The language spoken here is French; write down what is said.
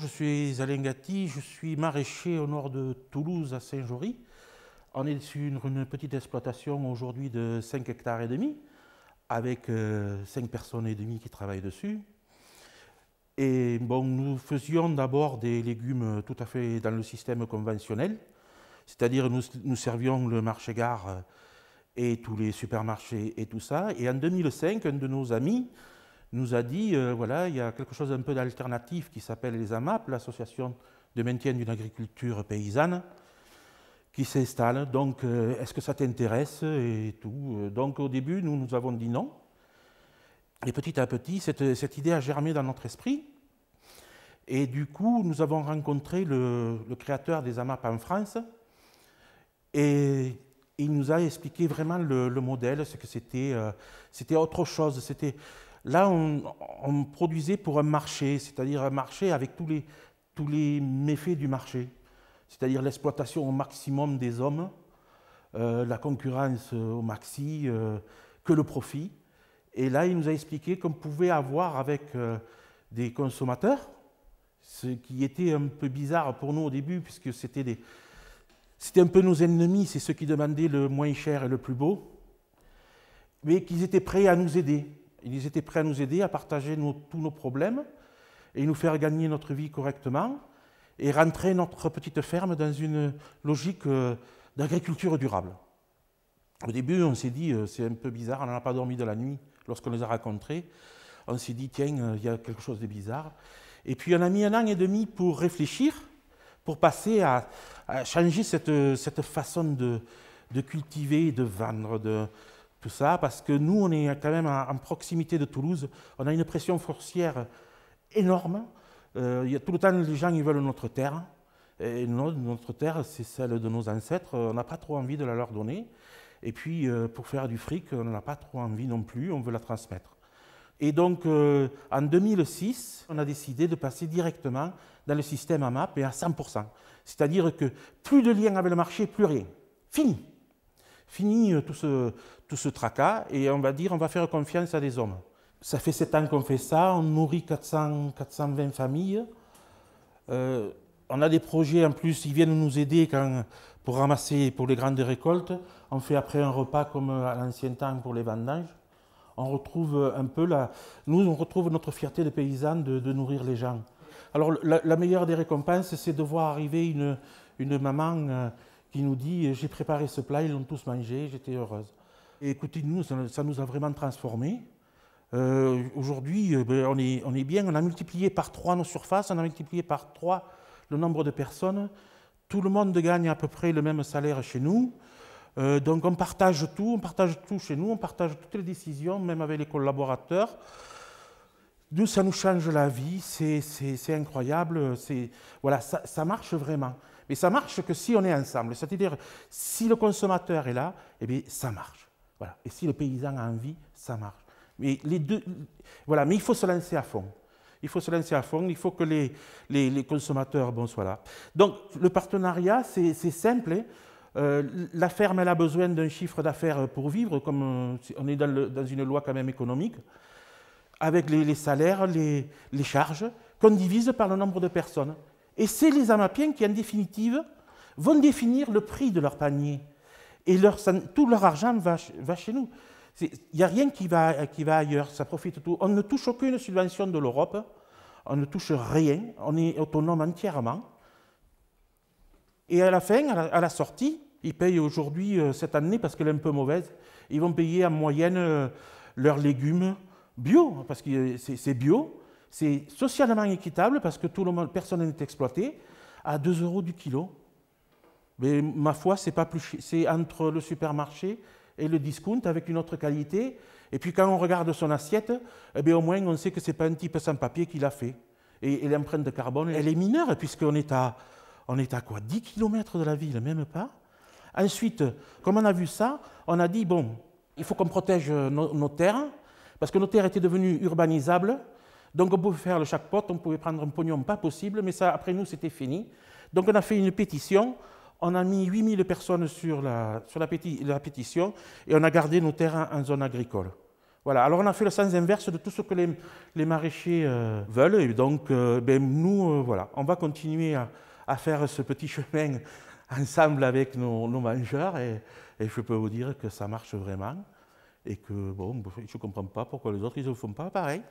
Je suis Alain Gatti, je suis maraîcher au nord de Toulouse, à Saint-Jory. On est sur une, petite exploitation aujourd'hui de 5 hectares et demi, avec 5 euh, personnes et demie qui travaillent dessus. Et bon, nous faisions d'abord des légumes tout à fait dans le système conventionnel, c'est-à-dire nous, nous, servions le marché-gare euh, et tous les supermarchés et tout ça. Et en 2005, un de nos amis nous a dit, euh, voilà, il y a quelque chose d'un peu d'alternatif qui s'appelle les AMAP, l'association de maintien d'une agriculture paysanne, qui s'installe. Donc, euh, est-ce que ça t'intéresse et tout euh, Donc, au début, nous, nous avons dit non. Et petit à petit, cette, cette idée a germé dans notre esprit. Et du coup, nous avons rencontré le, créateur des AMAP en France. Et il nous a expliqué vraiment le, modèle, ce que c'était. c'était autre chose. C'était Là, on, produisait pour un marché, c'est-à-dire un marché avec tous les, tous les méfaits du marché, c'est-à-dire l'exploitation au maximum des hommes, euh, la concurrence au maxi, euh, que le profit. Et là, il nous a expliqué qu'on pouvait avoir avec euh, des consommateurs, ce qui était un peu bizarre pour nous au début, puisque c'était des... C'était un peu nos ennemis, c'est ceux qui demandaient le moins cher et le plus beau, mais qu'ils étaient prêts à nous aider. Ils étaient prêts à nous aider, à partager tous nos problèmes et nous faire gagner notre vie correctement et rentrer notre petite ferme dans une logique euh, d'agriculture durable. Au début, on s'est dit, euh, c'est un peu bizarre, on n'a pas dormi de la nuit lorsqu'on les a rencontrés. On s'est dit, tiens, euh, il y a quelque chose de bizarre. Et puis on a mis un an et demi pour réfléchir, pour passer à, changer cette, cette façon de, de, cultiver, de vendre, de, tout ça, parce que nous, on est quand même en proximité de Toulouse, on a une pression forcière énorme. Euh, tout le temps, les gens ils veulent notre terre. Et notre, terre, c'est celle de nos ancêtres. On n'a pas trop envie de la leur donner. Et puis, euh, pour faire du fric, on n'a pas trop envie non plus. On veut la transmettre. Et donc, euh, en 2006, on a décidé de passer directement dans le système AMAP et à 100%. C'est-à-dire que plus de liens avec le marché, plus rien. Fini. Fini euh, tout ce, tout ce tracas et on va dire on va faire confiance à des hommes. Ça fait sept ans qu'on fait ça, on nourrit 400, 420 familles. Euh, on a des projets en plus, ils viennent nous aider quand, pour ramasser pour les grandes récoltes. On fait après un repas comme à l'ancien temps pour les vendanges. On retrouve euh, un peu la, nous on retrouve notre fierté de paysan de, nourrir les gens. Alors la, la meilleure des récompenses, c'est de voir arriver une, une maman qui nous dit euh, J'ai préparé ce plat, ils l'ont tous mangé, j'étais heureuse. écoutez, nous, ça, nous a vraiment transformés. Euh, aujourd'hui, euh, ben, on est, bien, on a multiplié par trois nos surfaces, on a multiplié par trois le nombre de personnes. Tout le monde gagne à peu près le même salaire chez nous. donc on partage tout, on partage tout chez nous, on partage toutes les décisions, même avec les collaborateurs. Nous, ça nous change la vie, c'est incroyable, voilà, ça marche vraiment. Mais ça marche que si on est ensemble. C'est-à-dire, si le consommateur est là, eh bien, ça marche. Voilà. Et si le paysan a envie, ça marche. Mais, les deux, voilà. Mais il faut se lancer à fond. Il faut se lancer à fond, il faut que les, consommateurs soient là. Donc, le partenariat, c'est simple. Hein. Euh, la ferme, elle a besoin d'un chiffre d'affaires pour vivre, comme euh, on est dans, une loi quand même économique, avec les, salaires, les, les charges, qu'on divise par le nombre de personnes. Et c'est les Amapiens qui, en définitive, vont définir le prix de leur panier. Et tout leur argent va, chez nous. Il n'y a rien qui va, ailleurs, ça profite tout. On ne touche aucune subvention de l'Europe, on ne touche rien, on est autonome entièrement. Et à la fin, à la sortie, ils payent aujourd'hui, euh, cette année, parce qu'elle est un peu mauvaise, ils vont payer en moyenne euh, leurs légumes bio, parce que euh, c'est bio, c'est socialement équitable parce que tout le monde, personne n'est exploité à 2 euros du kilo. Mais ma foi, c'est pas plus, c'est entre le supermarché et le discount avec une autre qualité. Et puis quand on regarde son assiette, eh bien, au moins on sait que c'est pas un type sans papier qui l'a fait. Et, l'empreinte de carbone, elle est mineure puisqu'on est à, on est à quoi 10 km de la ville, même pas. Ensuite, comme on a vu ça, on a dit bon, il faut qu'on protège euh, nos terres parce que nos terres étaient devenues urbanisables donc on pouvait faire le porte, on pouvait prendre un pognon pas possible, mais ça, après nous, c'était fini. Donc on a fait une pétition, on a mis 8000 personnes sur, la, sur la, pétition et on a gardé nos terrains en, zone agricole. Voilà, alors on a fait le sens inverse de tout ce que les, maraîchers euh, veulent. Et donc, euh, ben, nous, euh, voilà, on va continuer à, faire ce petit chemin ensemble avec nos, nos mangeurs. Et, je peux vous dire que ça marche vraiment. Et que, bon, je ne comprends pas pourquoi les autres, ils ne font pas pareil.